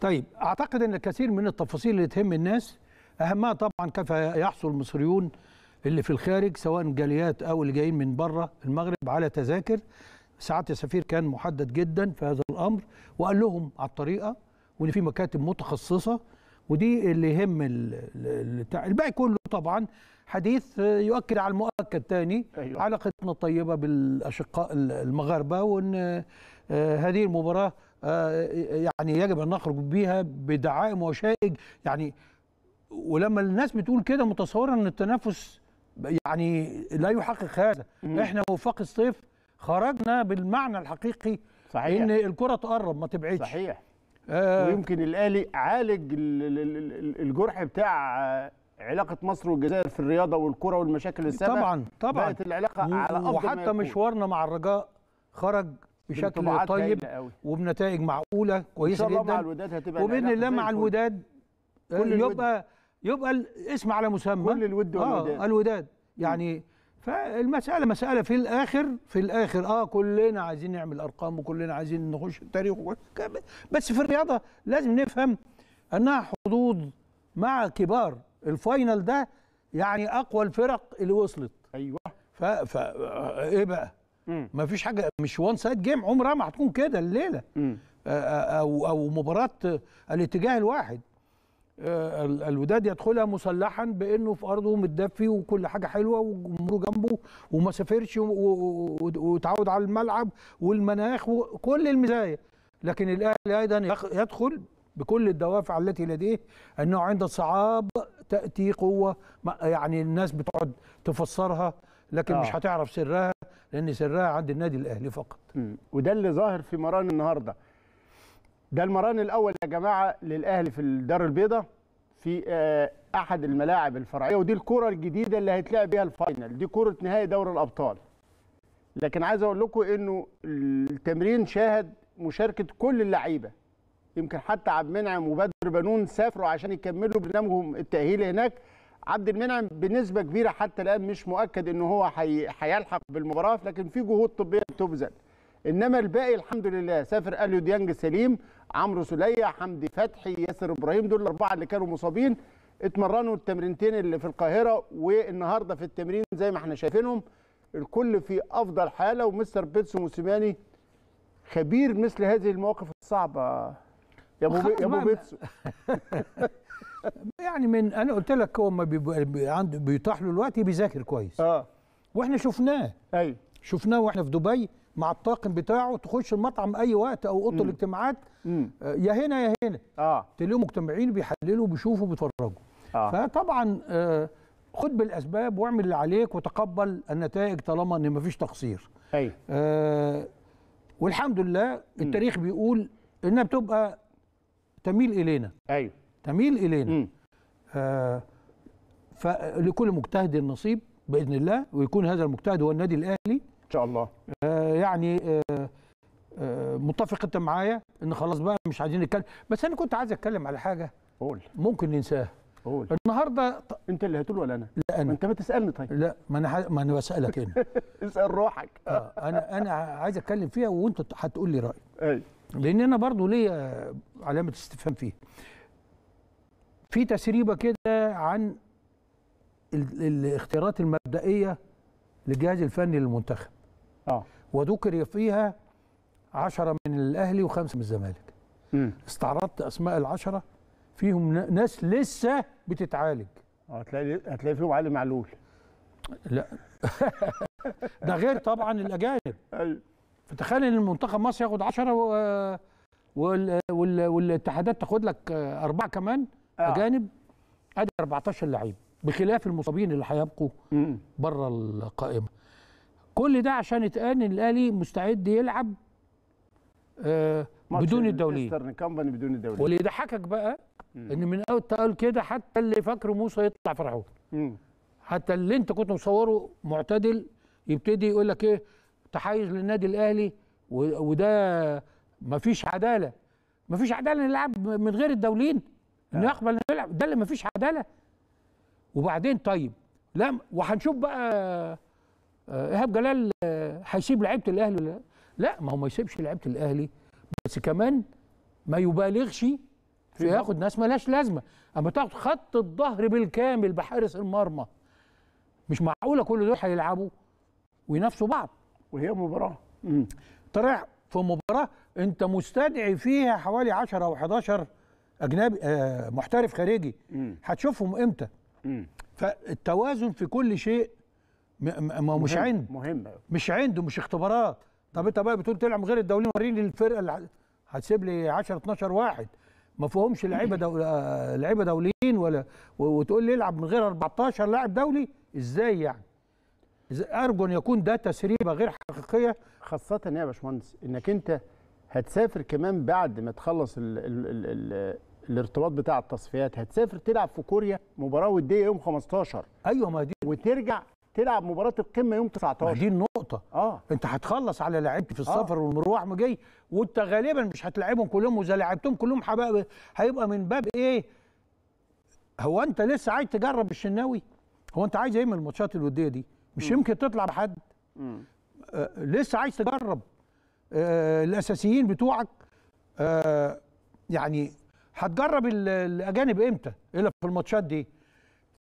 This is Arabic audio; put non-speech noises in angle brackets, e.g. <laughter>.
طيب اعتقد ان الكثير من التفاصيل اللي تهم الناس اهمها طبعا كيف يحصل المصريون اللي في الخارج سواء جاليات او اللي جايين من بره المغرب على تذاكر ساعات السفير كان محدد جدا في هذا الامر وقال لهم على الطريقه وان في مكاتب متخصصه ودي اللي يهم الباقي كله طبعا حديث يؤكد على المؤكد تاني أيوة. علاقتنا الطيبه بالاشقاء المغاربه وان آه، هذه المباراه آه، آه، يعني يجب ان نخرج بها بدعائم وشائج يعني ولما الناس بتقول كده متصوره ان التنافس يعني لا يحقق هذا مم. احنا وفاق الصيف خرجنا بالمعنى الحقيقي صحيح ان الكره تقرب ما تبعدش صحيح آه ويمكن الاهلي عالج الجرح بتاع علاقه مصر والجزائر في الرياضه والكره والمشاكل السابقه طبعا طبعا بقت العلاقه على افضل وحتى مشوارنا مع الرجاء خرج بشكل طيب وبنتائج معقوله كويسه جدا مع الوداد هتبقى وباذن الله مع الوداد آه، كل يبقى يبقى الاسم على مسمى كل الود آه، والوداد آه الوداد يعني فالمساله مساله في الاخر في الاخر اه كلنا عايزين نعمل ارقام وكلنا عايزين نخش التاريخ بس في الرياضه لازم نفهم انها حظوظ مع كبار الفاينل ده يعني اقوى الفرق اللي وصلت ايوه ف... آه، ايه بقى ما فيش حاجه مش وان سايد جيم عمرها ما هتكون كده الليله آه، آه، او او مباراه آه، الاتجاه الواحد الوداد يدخلها مسلحا بانه في ارضه متدفي وكل حاجه حلوه وجمهوره جنبه وما سافرش وتعود على الملعب والمناخ وكل المزايا لكن الاهلي ايضا يدخل بكل الدوافع التي لديه انه عند صعاب تاتي قوه يعني الناس بتقعد تفسرها لكن آه. مش هتعرف سرها لان سرها عند النادي الاهلي فقط وده اللي ظاهر في مران النهارده ده المران الاول يا جماعه للاهلي في الدار البيضاء في آه، احد الملاعب الفرعيه ودي الكره الجديده اللي هيتلعب بيها الفاينل دي كره نهائي دوري الابطال لكن عايز اقول لكم انه التمرين شاهد مشاركه كل اللعيبه يمكن حتى عبد المنعم وبدر بنون سافروا عشان يكملوا برنامجهم التاهيلي هناك عبد المنعم بنسبه كبيره حتى الان مش مؤكد ان هو هيلحق بالمباراه لكن في جهود طبيه بتبذل انما الباقي الحمد لله سافر اليو ديانج سليم عمرو سليه حمدي فتحي ياسر ابراهيم دول الاربعه اللي كانوا مصابين اتمرنوا التمرينتين اللي في القاهره والنهارده في التمرين زي ما احنا شايفينهم الكل في افضل حاله ومستر بيتسو موسيماني خبير مثل هذه المواقف الصعبه يا ابو يا ابو بيتسو <laughs> يعني من انا قلت لك هو ما بيبقى عنده بيتاح له الوقت بيذاكر كويس اه واحنا شفناه ايوه شفناه واحنا في دبي مع الطاقم بتاعه تخش المطعم اي وقت او اوضه الاجتماعات آه، يا هنا يا هنا اه تلاقيهم مجتمعين بيحللوا بيشوفوا بيتفرجوا آه. فطبعا آه، خد بالاسباب واعمل اللي عليك وتقبل النتائج طالما ان مفيش تقصير ايوه آه والحمد لله التاريخ بيقول انها بتبقى تميل الينا ايوه تميل الينا آه فلكل مجتهد نصيب باذن الله ويكون هذا المجتهد هو النادي الاهلي ان شاء الله آه يعني آه آه متفق انت معايا ان خلاص بقى مش عايزين نتكلم بس انا كنت عايز اتكلم على حاجه قول ممكن ننساها قول النهارده انت اللي هتقول ولا انا؟ لا انا انت ما تسالني طيب لا ما انا ح... ما انا بسالك انا إيه؟ <laughs> اسال روحك آه انا انا عايز اتكلم فيها وانت هتقول لي رايك ايوه لان انا برضو ليا علامه استفهام فيها في تسريبه كده عن ال... الاختيارات المبدئيه للجهاز الفني للمنتخب اه وذكر فيها 10 من الاهلي وخمسه من الزمالك استعرضت اسماء العشره فيهم ناس لسه بتتعالج هتلاقي آه، هتلاقي فيهم علي معلول لا <laughs> ده غير طبعا الاجانب ايوه فتخيل ان المنتخب مصر ياخد 10 و... وال... وال... والاتحادات تاخد لك اربعه كمان آه. اجانب ادي 14 لعيب بخلاف المصابين اللي هيبقوا بره القائمه كل ده عشان يتقال ان الاهلي مستعد يلعب آه بدون الدوليه بدون الدوليه واللي يضحكك بقى ان من اول تقال كده حتى اللي فاكره موسى يطلع فرعون حتى اللي انت كنت مصوره معتدل يبتدي يقول لك ايه تحيز للنادي الاهلي وده مفيش عداله مفيش عداله نلعب من غير الدوليين انه نعم. يقبل نلعب ده اللي مفيش عداله وبعدين طيب لا وهنشوف بقى آه، ايهاب جلال آه، هيسيب لعيبه الاهلي ولا لا ما هو ما يسيبش لعيبه الاهلي بس كمان ما يبالغش ياخد ناس ملاش لازمه اما تاخد خط الظهر بالكامل بحارس المرمى مش معقوله كل دول هيلعبوا وينافسوا بعض وهي مباراه طلع في مباراه انت مستدعي فيها حوالي 10 او 11 اجنبي آه محترف خارجي هتشوفهم امتى مم. فالتوازن في كل شيء ما هو مش عند مهم مش عنده مش اختبارات طب انت بقى بتقول تلعب غير الدوليين وريني الفرقه اللي هتسيب لي 10 12 واحد ما فيهمش لعيبه <laughs> دو... آه، لعيبه دوليين ولا وتقول لي العب من غير 14 لاعب دولي ازاي يعني ارجو ان يكون ده تسريبه غير حقيقيه خاصه يا باشمهندس انك انت هتسافر كمان بعد ما تخلص ال ال ال ال الارتباط بتاع التصفيات هتسافر تلعب في كوريا مباراه وديه يوم 15 ايوه ما دي وترجع تلعب مباراه القمه يوم 19 دي النقطه اه انت هتخلص على لعيبتي في السفر آه. والمروح وجاي وانت غالبا مش هتلاعبهم كلهم واذا لعبتهم كلهم حبقى... هيبقى من باب ايه هو انت لسه عايز تجرب الشناوي هو انت عايز ايه من الماتشات الوديه دي مش م. يمكن تطلع بحد آه لسه عايز تجرب آه الاساسيين بتوعك آه يعني هتجرب الاجانب امتى إيه الا في الماتشات دي